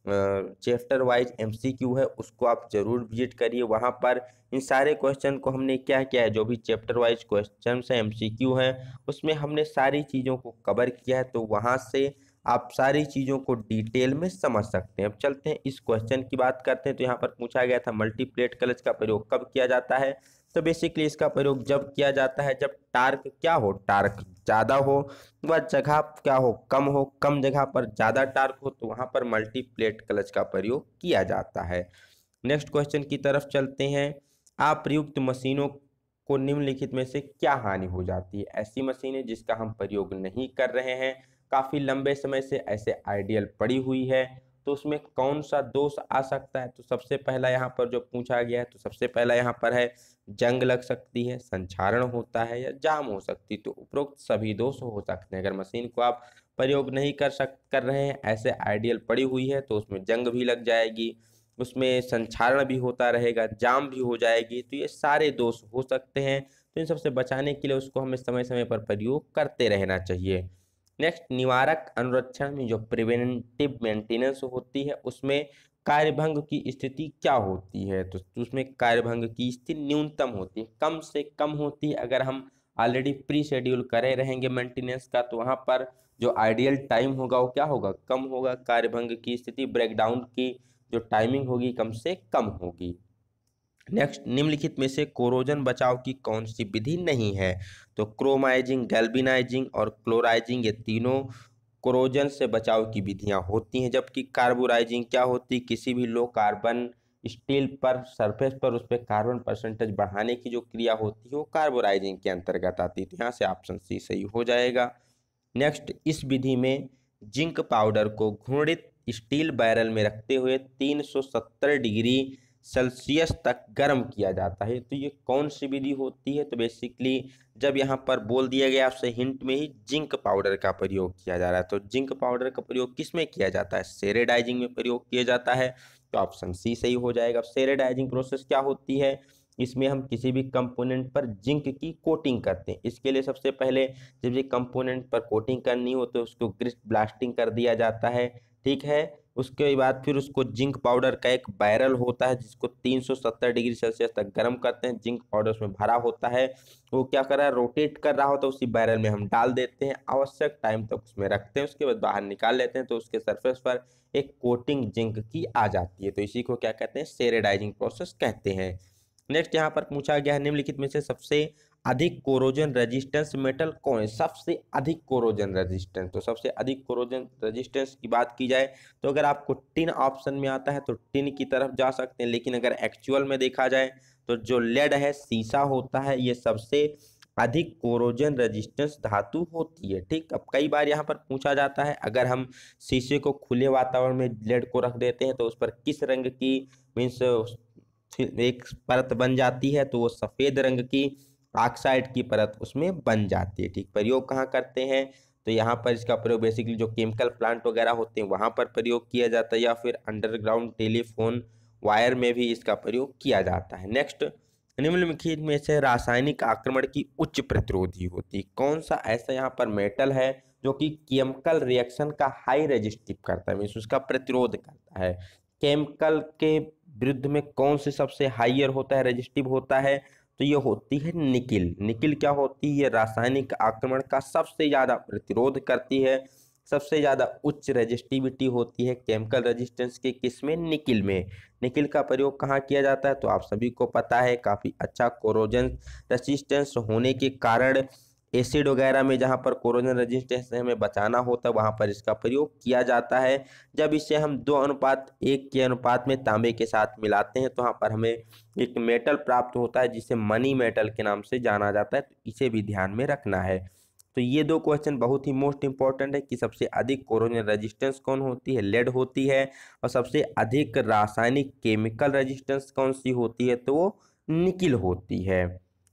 S1: चैप्टर वाइज एमसीक्यू है उसको आप जरूर विजिट करिए वहाँ पर इन सारे क्वेश्चन को हमने क्या किया है जो भी चैप्टर वाइज क्वेश्चन है एम सी है उसमें हमने सारी चीज़ों को कवर किया है तो वहाँ से आप सारी चीज़ों को डिटेल में समझ सकते हैं अब चलते हैं इस क्वेश्चन की बात करते हैं तो यहाँ पर पूछा गया था मल्टीप्लेट कलच का प्रयोग कब किया जाता है तो बेसिकली इसका प्रयोग जब किया जाता है जब टार्क क्या हो टार्क ज़्यादा हो व जगह क्या हो कम हो कम जगह पर ज़्यादा टार्क हो तो वहाँ पर मल्टीप्लेट क्लच का प्रयोग किया जाता है नेक्स्ट क्वेश्चन की तरफ चलते हैं आप प्रयुक्त मशीनों को निम्नलिखित में से क्या हानि हो जाती है ऐसी मशीनें जिसका हम प्रयोग नहीं कर रहे हैं काफ़ी लंबे समय से ऐसे आइडियल पड़ी हुई है तो उसमें कौन सा दोष आ सकता है तो सबसे पहला यहाँ पर जो पूछा गया है तो सबसे पहला यहाँ पर है जंग लग सकती है संचारण होता है या जाम हो सकती तो उपरोक्त सभी दोष हो सकते हैं अगर मशीन को आप प्रयोग नहीं कर सक कर रहे हैं ऐसे आइडियल पड़ी हुई है तो उसमें जंग भी लग जाएगी उसमें संचारण भी होता रहेगा जाम भी हो जाएगी तो ये सारे दोष हो सकते हैं तो इन सबसे बचाने के लिए उसको हमें समय समय पर प्रयोग करते रहना चाहिए नेक्स्ट निवारक अनुरक्षण में जो प्रिवेंटिव मेंटेनेंस होती है उसमें कार्यभंग की स्थिति क्या होती है तो उसमें कार्यभंग की स्थिति न्यूनतम होती है कम से कम होती है अगर हम ऑलरेडी प्री शेड्यूल करे रहेंगे मेंटेनेंस का तो वहाँ पर जो आइडियल टाइम होगा वो क्या होगा कम होगा कार्यभंग की स्थिति ब्रेकडाउन की जो टाइमिंग होगी कम से कम होगी नेक्स्ट निम्नलिखित में से कोरोजन बचाव की कौन सी विधि नहीं है तो क्रोमाइजिंग गैल्बिनाइजिंग और क्लोराइजिंग ये तीनों कोरोजन से बचाव की विधियां होती हैं जबकि कार्बोराइजिंग क्या होती है किसी भी लो कार्बन स्टील पर सरफेस पर उस पर कार्बन परसेंटेज बढ़ाने की जो क्रिया होती है वो कार्बोराइजिंग के अंतर्गत आती है तो यहाँ से ऑप्शन सी सही हो जाएगा नेक्स्ट इस विधि में जिंक पाउडर को घूर्णित स्टील बैरल में रखते हुए 370 डिग्री सेल्सियस तक गर्म किया जाता है तो ये कौन सी विधि होती है तो बेसिकली जब यहाँ पर बोल दिया गया आपसे हिंट में ही जिंक पाउडर का प्रयोग किया जा रहा है तो जिंक पाउडर का प्रयोग किस में किया जाता है सेरेडाइजिंग में प्रयोग किया जाता है तो ऑप्शन सी सही हो जाएगा सेरेडाइजिंग प्रोसेस क्या होती है इसमें हम किसी भी कंपोनेंट पर जिंक की कोटिंग करते हैं इसके लिए सबसे पहले जब ये कंपोनेंट पर कोटिंग करनी हो तो उसको ग्रिस्ट ब्लास्टिंग कर दिया जाता है ठीक है उसके बाद फिर उसको जिंक पाउडर का एक बैरल होता है जिसको 370 डिग्री सेल्सियस तक गर्म करते हैं जिंक पाउडर उसमें भरा होता है वो क्या कर रहा है रोटेट कर रहा होता तो है उसी बैरल में हम डाल देते हैं आवश्यक टाइम तक उसमें रखते हैं उसके बाद बाहर निकाल लेते हैं तो उसके सरफेस पर एक कोटिंग जिंक की आ जाती है तो इसी को क्या कहते हैं सेरेडाइजिंग प्रोसेस कहते हैं नेक्स्ट यहाँ पर पूछा गया है निम्नलिखित में से सबसे अधिक कोरोजन रेजिस्टेंस मेटल कौन है सबसे अधिक कोरोजन रेजिस्टेंस तो सबसे अधिक कोरोजन रेजिस्टेंस की बात की जाए तो अगर आपको टिन ऑप्शन में आता है तो टिन की तरफ जा सकते हैं लेकिन अगर एक्चुअल में देखा जाए तो जो लेड है सीसा होता है ये सबसे अधिक कोरोजन रेजिस्टेंस धातु होती है ठीक अब कई बार यहाँ पर पूछा जाता है अगर हम शीशे को खुले वातावरण में लेड को रख देते हैं तो उस पर किस रंग की मीन्स एक परत बन जाती है तो वो सफ़ेद रंग की ऑक्साइड की परत उसमें बन जाती है ठीक प्रयोग कहाँ करते हैं तो यहाँ पर इसका प्रयोग बेसिकली जो केमिकल प्लांट वगैरह होते हैं वहाँ पर प्रयोग किया जाता है या फिर अंडरग्राउंड टेलीफोन वायर में भी इसका प्रयोग किया जाता है नेक्स्ट निम्नलिखित में से रासायनिक आक्रमण की उच्च प्रतिरोधी होती है कौन सा ऐसा यहाँ पर मेटल है जो कि केमिकल रिएक्शन का हाई रेजिस्टिव करता है मीन्स उसका प्रतिरोध करता है केमिकल के विरुद्ध में कौन से सबसे हाइयर होता है रेजिस्टिव होता है तो ये होती है निकिल निकिल क्या होती है रासायनिक आक्रमण का सबसे ज़्यादा प्रतिरोध करती है सबसे ज़्यादा उच्च रजिस्टिविटी होती है केमिकल रजिस्टेंस के किस में निकिल में निकिल का प्रयोग कहाँ किया जाता है तो आप सभी को पता है काफ़ी अच्छा कोरोजन रजिस्टेंस होने के कारण एसिड वगैरह में जहाँ पर कोरोजन रेजिस्टेंस से हमें बचाना होता है वहाँ पर इसका प्रयोग किया जाता है जब इसे हम दो अनुपात एक के अनुपात में तांबे के साथ मिलाते हैं तो वहाँ पर हमें एक मेटल प्राप्त होता है जिसे मनी मेटल के नाम से जाना जाता है तो इसे भी ध्यान में रखना है तो ये दो क्वेश्चन बहुत ही मोस्ट इंपॉर्टेंट है कि सबसे अधिक कोरोजन रजिस्टेंस कौन होती है लेड होती है और सबसे अधिक रासायनिक केमिकल रजिस्टेंस कौन सी होती है तो वो निकिल होती है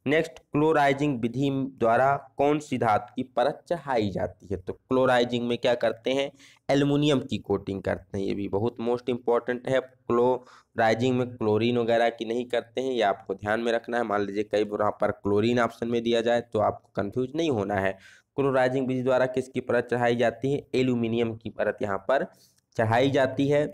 S1: नेक्स्ट क्लोराइजिंग विधि द्वारा कौन सी धातु की परत चढ़ाई जाती है तो क्लोराइजिंग में क्या करते हैं एल्युमिनियम की कोटिंग करते हैं ये भी बहुत मोस्ट इंपॉर्टेंट है क्लोराइजिंग में क्लोरीन वगैरह की नहीं करते हैं ये आपको ध्यान में रखना है मान लीजिए कई बार वहाँ पर क्लोरीन ऑप्शन में दिया जाए तो आपको कन्फ्यूज नहीं होना है क्लोराइजिंग विधि द्वारा किसकी परत चढ़ाई जाती है एल्यूमिनियम की परत यहाँ पर चढ़ाई जाती है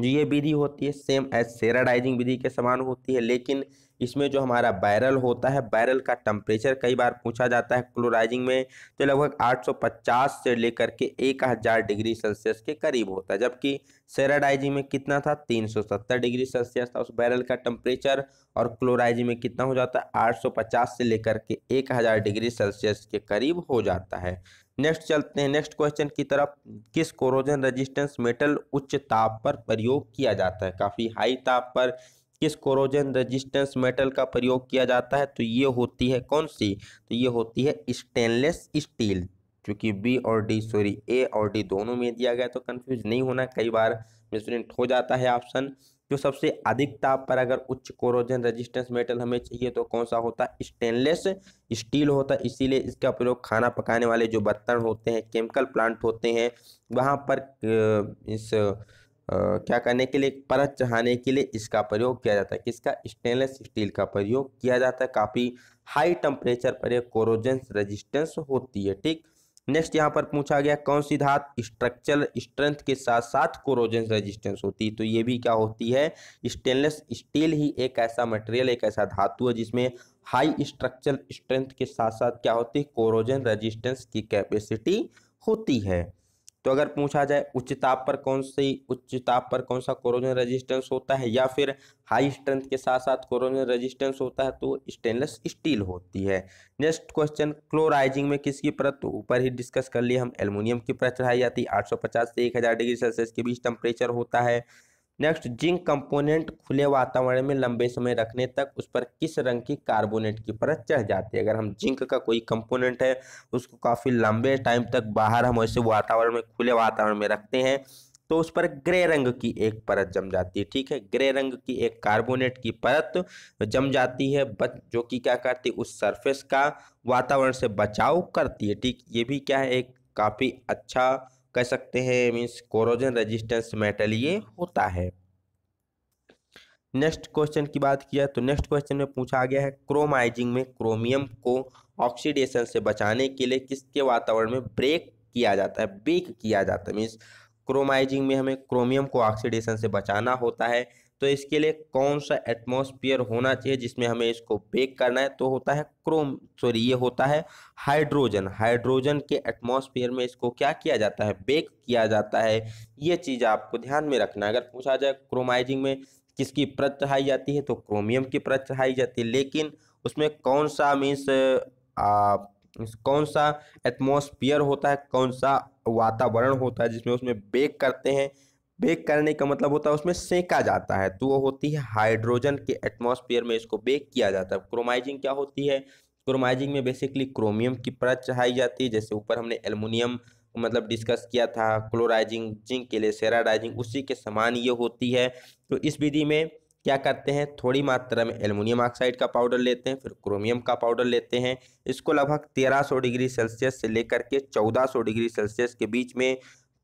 S1: जो ये विधि होती है सेम एज सेराडाइजिंग विधि के समान होती है लेकिन इसमें जो हमारा बैरल होता है बैरल का टम्परेचर कई बार पूछा जाता है क्लोराइजिंग में तो लगभग 850 से लेकर के 1000 डिग्री सेल्सियस के करीब होता है जबकि सेराडाइजिंग में कितना था 370 डिग्री सेल्सियस था उस बैरल का टम्परेचर और क्लोराइजिंग में कितना हो जाता है आठ से लेकर के एक डिग्री सेल्सियस के करीब हो जाता है नेक्स्ट चलते हैं नेक्स्ट क्वेश्चन की तरफ किस कोरोजन रेजिस्टेंस मेटल उच्च ताप पर प्रयोग किया जाता है काफ़ी हाई ताप पर किस कोरोजन रेजिस्टेंस मेटल का प्रयोग किया जाता है तो ये होती है कौन सी तो ये होती है स्टेनलेस स्टील क्योंकि बी और डी सॉरी ए और डी दोनों में दिया गया तो कन्फ्यूज नहीं होना कई बार मिसप्रिंट हो जाता है ऑप्शन जो सबसे अधिक ताप पर अगर उच्च कोरोजन रेजिस्टेंस मेटल हमें चाहिए तो कौन सा होता है स्टेनलेस स्टील होता है इसीलिए इसका प्रयोग खाना पकाने वाले जो बर्तन होते हैं केमिकल प्लांट होते हैं वहाँ पर इस क्या करने के लिए परत चढ़ाने के लिए इसका प्रयोग किया जाता है किसका स्टेनलेस स्टील का प्रयोग किया जाता है काफ़ी हाई टेम्परेचर पर यह कोरोजेंस रेजिस्टेंस होती है ठीक नेक्स्ट यहाँ पर पूछा गया कौन सी धात स्ट्रक्चरल स्ट्रेंथ के साथ साथ कोरोजेंस रेजिस्टेंस होती है तो ये भी क्या होती है स्टेनलेस स्टील ही एक ऐसा मटेरियल एक ऐसा धातु है जिसमें हाई स्ट्रक्चरल स्ट्रेंथ के साथ साथ क्या होती है कोरोजन रेजिस्टेंस की कैपेसिटी होती है तो अगर पूछा जाए उच्च ताप पर कौन सी उच्च ताप पर कौन सा कोरोजन रेजिस्टेंस होता है या फिर हाई स्ट्रेंथ के साथ साथ कोरोजन रेजिस्टेंस होता है तो स्टेनलेस स्टील होती है नेक्स्ट क्वेश्चन क्लोराइजिंग में किसकी परत तो ऊपर ही डिस्कस कर लिए हम एल्यूमिनियम की परत चढ़ाई जाती है आठ से एक डिग्री सेल्सियस के बीच टेम्परेचर होता है नेक्स्ट जिंक कंपोनेंट खुले वातावरण में लंबे समय रखने तक उस पर किस रंग की कार्बोनेट की परत चढ़ जाती है अगर हम जिंक का कोई कंपोनेंट है उसको काफ़ी लंबे टाइम तक बाहर हम ऐसे वातावरण में खुले वातावरण में रखते हैं तो उस पर ग्रे रंग की एक परत जम जाती है ठीक है ग्रे रंग की एक कार्बोनेट की परत जम जाती है बच जो कि क्या करती है उस सरफेस का वातावरण से बचाव करती है ठीक ये भी क्या है एक काफ़ी अच्छा कह सकते हैं मीन्स कोरोजन रेजिस्टेंस मेटल ये होता है नेक्स्ट क्वेश्चन की बात किया तो नेक्स्ट क्वेश्चन में पूछा गया है क्रोमाइजिंग में क्रोमियम को ऑक्सीडेशन से बचाने के लिए किसके वातावरण में ब्रेक किया जाता है बेक किया जाता है मीन्स क्रोमाइजिंग में हमें क्रोमियम को ऑक्सीडेशन से बचाना होता है तो इसके लिए कौन सा एटमॉस्फेयर होना चाहिए जिसमें हमें इसको बेक करना है तो होता है क्रोम सॉरी ये होता है हाइड्रोजन हाइड्रोजन के एटमॉस्फेयर में इसको क्या किया जाता है बेक किया जाता है ये चीज़ आपको ध्यान में रखना है अगर पूछा जाए क्रोमाइजिंग में किसकी प्रत चढ़ाई जाती है तो क्रोमियम की प्रत चढ़ाई जाती है लेकिन उसमें कौन सा मीन्स कौन सा एटमॉस्फियर होता है कौन सा वातावरण होता है जिसमें उसमें बेक करते हैं बेक करने का मतलब होता है उसमें सेका जाता है तो वो होती है हाइड्रोजन के एटमॉस्फेयर में इसको बेक किया जाता है क्रोमाइजिंग क्या होती है क्रोमाइजिंग में बेसिकली क्रोमियम की परत चढ़ाई जाती है जैसे ऊपर हमने एलमिनियम मतलब डिस्कस किया था क्लोराइजिंग जिंक के लिए सेराडाइजिंग उसी के समान ये होती है तो इस विधि में क्या करते हैं थोड़ी मात्रा में एल्युमिनियम ऑक्साइड का पाउडर लेते हैं फिर क्रोमियम का पाउडर लेते हैं इसको लगभग 1300 डिग्री सेल्सियस से लेकर के 1400 डिग्री सेल्सियस के बीच में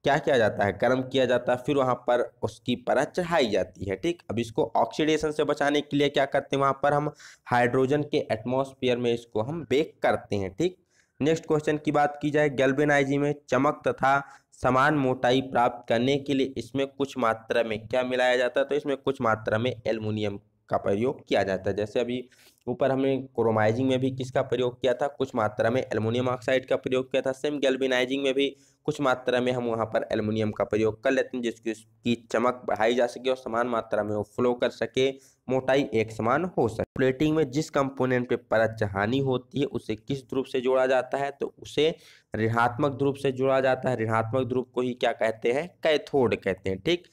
S1: क्या किया जाता है गर्म किया जाता है फिर वहाँ पर उसकी परत चढ़ाई जाती है ठीक अब इसको ऑक्सीडेशन से बचाने के लिए क्या करते हैं वहाँ पर हम हाइड्रोजन के एटमोसफियर में इसको हम बेक करते हैं ठीक नेक्स्ट क्वेश्चन की बात की जाए गैल्बेनाइजी में चमक तथा समान मोटाई प्राप्त करने के लिए इसमें कुछ मात्रा में क्या मिलाया जाता है तो इसमें कुछ मात्रा में एल्युमिनियम का प्रयोग किया जाता है जैसे अभी ऊपर हमने क्रोमाइजिंग में भी किसका प्रयोग किया था कुछ मात्रा में एलुमिनियम ऑक्साइड का प्रयोग किया था सेम गैल्विनाइजिंग में भी कुछ मात्रा में हम वहाँ पर एलमोनियम का प्रयोग कर लेते हैं जिसकी उसकी चमक बढ़ाई जा सके और समान मात्रा में वो फ्लो कर सके मोटाई एक समान हो सके प्लेटिंग में जिस कंपोनेंट पे परत चहानी होती है उसे किस ध्रुव से जोड़ा जाता है तो उसे ऋणात्मक ध्रुव से जोड़ा जाता है ऋणात्मक ध्रुव को ही क्या कहते हैं कैथोड कहते हैं ठीक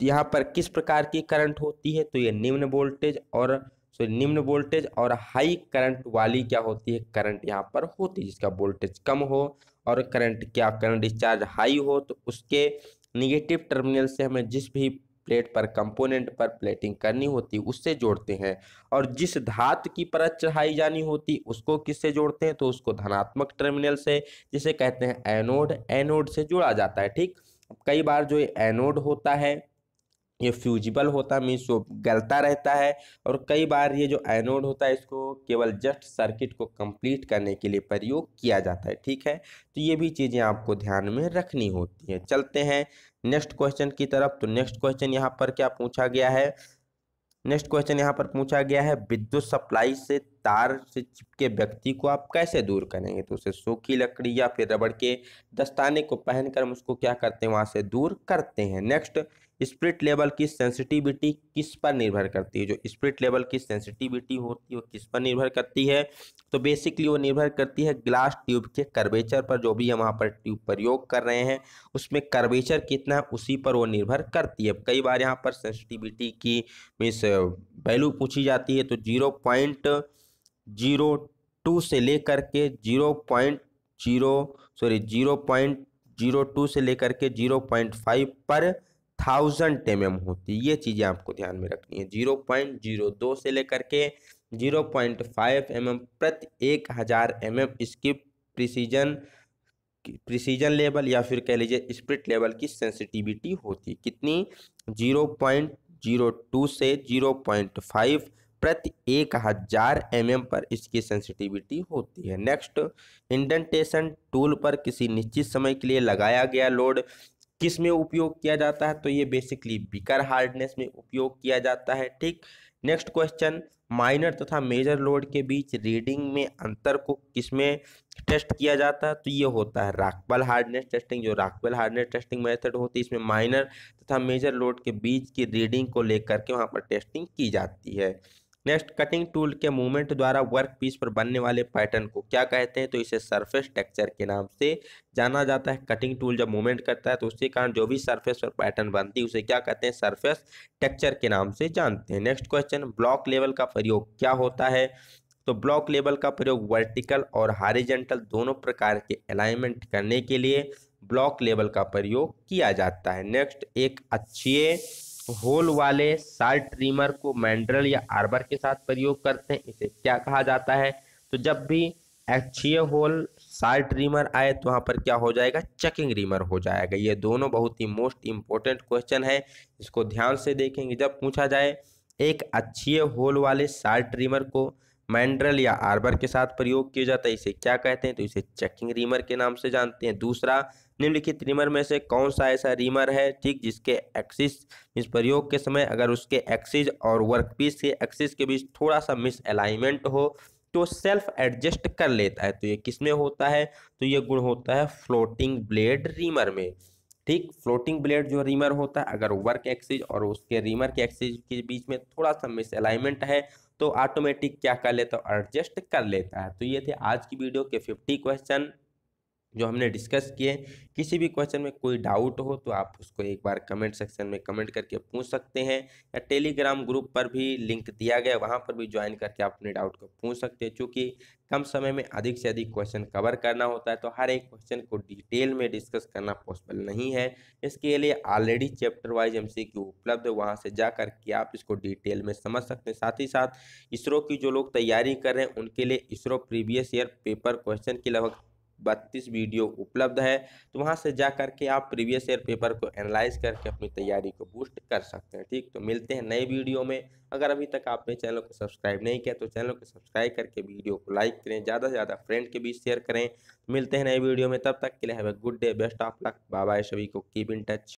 S1: तो यहाँ पर किस प्रकार की करंट होती है तो ये निम्न वोल्टेज और सॉरी निम्न वोल्टेज और हाई करंट वाली क्या होती है करंट यहाँ पर होती है जिसका वोल्टेज कम हो और करंट क्या करंट डिस्चार्ज हाई हो तो उसके निगेटिव टर्मिनल से हमें जिस भी प्लेट पर कंपोनेंट पर प्लेटिंग करनी होती है उससे जोड़ते हैं और जिस धात की परत चढ़ाई जानी होती उसको किससे जोड़ते हैं तो उसको धनात्मक टर्मिनल से जिसे कहते हैं एनोड एनोड से जोड़ा जाता है ठीक कई बार जो एनोड होता है ये फ्यूजिबल होता है मीन्स वो गलता रहता है और कई बार ये जो एनोड होता है इसको केवल जस्ट सर्किट को कंप्लीट करने के लिए प्रयोग किया जाता है ठीक है तो ये भी चीज़ें आपको ध्यान में रखनी होती हैं चलते हैं नेक्स्ट क्वेश्चन की तरफ तो नेक्स्ट क्वेश्चन यहाँ पर क्या पूछा गया है नेक्स्ट क्वेश्चन यहाँ पर पूछा गया है विद्युत सप्लाई से तार से चिपके व्यक्ति को आप कैसे दूर करेंगे तो उसे सूखी लकड़ी या फिर रबड़ के दस्ताने को पहनकर हम उसको क्या करते हैं वहाँ से दूर करते हैं नेक्स्ट स्प्रिट लेवल की सेंसिटिविटी किस पर निर्भर करती है जो स्प्रिट लेवल की सेंसिटिविटी होती है वो किस पर निर्भर करती है तो बेसिकली वो निर्भर करती है ग्लास ट्यूब के कर्वेचर पर जो भी हम वहाँ पर ट्यूब प्रयोग कर रहे हैं उसमें कर्वेचर कितना है उसी पर वो निर्भर करती है कई बार यहाँ पर सेंसिटिविटी की मीन्स वैल्यू पूछी जाती है तो जीरो पॉइंट जीरो टू से लेकर के zero point zero sorry zero point zero two से लेकर के zero point five per thousand M M होती है ये चीज़ें आपको ध्यान में रखनी है जीरो पॉइंट जीरो दो से लेकर के zero point five M M प्रति एक हज़ार एम एम इसकी प्रिसीजन प्रिसीजन लेवल या फिर कह लीजिए स्प्रिट लेवल की सेंसिटिविटी होती है कितनी जीरो पॉइंट जीरो टू से जीरो पॉइंट फाइव प्रति एक हजार एम mm पर इसकी सेंसिटिविटी होती है नेक्स्ट इंडेंटेशन टूल पर किसी निश्चित समय के लिए लगाया गया लोड किस में उपयोग किया जाता है तो ये बेसिकली बिकर हार्डनेस में उपयोग किया जाता है ठीक नेक्स्ट क्वेश्चन माइनर तथा मेजर लोड के बीच रीडिंग में अंतर को किसमें टेस्ट किया जाता है तो ये होता है राकबल हार्डनेस टेस्टिंग जो राकबल हार्डनेस टेस्टिंग मेथड होती है इसमें माइनर तथा मेजर लोड के बीच की रीडिंग को लेकर के वहाँ पर टेस्टिंग की जाती है नेक्स्ट कटिंग टूल के मूवमेंट द्वारा वर्क पीस पर बनने वाले पैटर्न को क्या कहते हैं तो इसे सरफेस टेक्सचर के नाम से जाना जाता है कटिंग टूल जब मूवमेंट करता है तो उसके कारण जो भी सरफेस पर पैटर्न बनती है उसे क्या कहते हैं सरफेस टेक्सचर के नाम से जानते हैं नेक्स्ट क्वेश्चन ब्लॉक लेवल का प्रयोग क्या होता है तो ब्लॉक लेवल का प्रयोग वर्टिकल और हारिजेंटल दोनों प्रकार के अलाइनमेंट करने के लिए ब्लॉक लेवल का प्रयोग किया जाता है नेक्स्ट एक अच्छी होल वाले साल्ट ट्रीमर को मैंड्रल या आर्बर के साथ प्रयोग करते हैं इसे क्या कहा जाता है तो जब भी एक्चीय होल साल्ट रीमर आए तो वहाँ पर क्या हो जाएगा चेकिंग रीमर हो जाएगा ये दोनों बहुत ही मोस्ट इम्पोर्टेंट क्वेश्चन है इसको ध्यान से देखेंगे जब पूछा जाए एक अक्षीय होल वाले साल्ट रीमर को मैंड्रल या आर्बर के साथ प्रयोग किया जाता है इसे क्या कहते हैं तो इसे चेकिंग रीमर के नाम से जानते हैं दूसरा निम्नलिखित रीमर में से कौन सा ऐसा रीमर है ठीक जिसके एक्सिस इस प्रयोग के समय अगर उसके एक्सिस और वर्कपीस के एक्सिस के बीच थोड़ा सा मिस अलाइनमेंट हो तो सेल्फ एडजस्ट कर लेता है तो ये किस में होता है तो ये गुण होता है फ्लोटिंग ब्लेड रीमर में ठीक फ्लोटिंग ब्लेड जो रीमर होता है अगर वर्क एक्सिस और उसके रीमर के एक्सिस के बीच में थोड़ा सा मिस अलाइनमेंट है तो ऑटोमेटिक क्या कर लेता है एडजस्ट कर लेता है तो ये थे आज की वीडियो के फिफ्टी क्वेश्चन जो हमने डिस्कस किए किसी भी क्वेश्चन में कोई डाउट हो तो आप उसको एक बार कमेंट सेक्शन में कमेंट करके पूछ सकते हैं या टेलीग्राम ग्रुप पर भी लिंक दिया गया वहाँ पर भी ज्वाइन करके आप अपने डाउट को पूछ सकते हैं चूँकि कम समय में अधिक से अधिक क्वेश्चन कवर करना होता है तो हर एक क्वेश्चन को डिटेल में डिस्कस करना पॉसिबल नहीं है इसके लिए already chapter wise M C Q उपलब्ध है वहाँ से जा करके आप इसको डिटेल में समझ सकते हैं साथ ही साथ इसरो की जो लोग तैयारी कर रहे हैं उनके लिए ISRO previous year paper question की लगभग बत्तीस वीडियो उपलब्ध है तो वहाँ से जा करके आप प्रीवियस ईयर पेपर को एनालाइज करके अपनी तैयारी को बूस्ट कर सकते हैं ठीक तो मिलते हैं नए वीडियो में अगर अभी तक आपने चैनल को सब्सक्राइब नहीं किया तो चैनल को सब्सक्राइब करके वीडियो को लाइक करें ज़्यादा से ज़्यादा फ्रेंड के बीच शेयर करें मिलते हैं नए वीडियो में तब तक के लिए have a good day best of luck bye सभी को कीप इन टच